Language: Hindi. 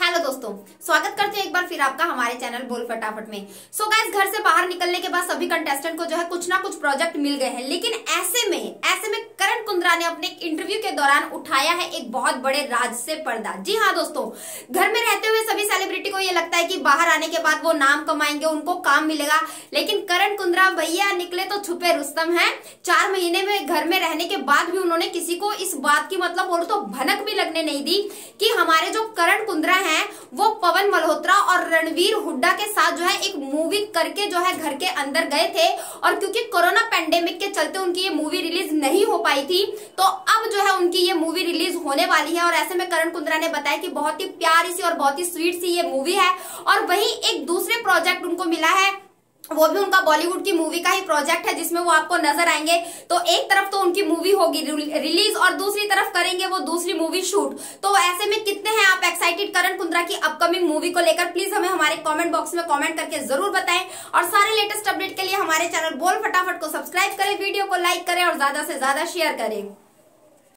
हेलो दोस्तों स्वागत करते हैं एक बार फिर आपका हमारे चैनल बोल फटाफट में सो so गाइस घर से बाहर निकलने के बाद सभी कंटेस्टेंट को जो है कुछ ना कुछ प्रोजेक्ट मिल गए हैं लेकिन ऐसे में ऐसे में करण कुंद्रा ने अपने इंटरव्यू के दौरान उठाया है एक बहुत बड़े राज से पर्दा जी हाँ दोस्तों घर सकता है कि बाहर आने के बाद वो नाम कमाएंगे उनको काम मिलेगा लेकिन करण कुंद्रा भैया निकले तो छुपे रुस्तम हैं चार महीने में घर में रहने के बाद भी उन्होंने किसी को इस बात की मतलब बोलो तो भनक भी लगने नहीं दी कि हमारे जो करण कुंद्रा है वो पवन मल्होत्रा और रणवीर हुड्डा के साथ जो है एक मूवी करके जो है घर के अंदर गए थे और क्योंकि कोरोना पेंडेमिक के चलते उनकी ये मूवी रिलीज नहीं हो पाई थी तो अब जो है उनकी ये मूवी रिलीज होने वाली है और ऐसे में करण कुंद्रा ने बताया कि बहुत ही प्यारी सी और बहुत ही स्वीट सी ये मूवी है और वही एक दूसरे प्रोजेक्ट उनको मिला है वो भी उनका बॉलीवुड की मूवी का ही प्रोजेक्ट है जिसमें वो आपको नजर आएंगे तो एक तरफ तो उनकी मूवी होगी रिलीज और दूसरी तरफ करेंगे वो दूसरी मूवी शूट तो ऐसे में कितने हैं आप एक्साइटेड करण कुंद्रा की अपकमिंग मूवी को लेकर प्लीज हमें हमारे कमेंट बॉक्स में कमेंट करके जरूर बताएं और सारे लेटेस्ट अपडेट के लिए हमारे चैनल बोल फटाफट को सब्सक्राइब करें वीडियो को लाइक करें और ज्यादा से ज्यादा शेयर करें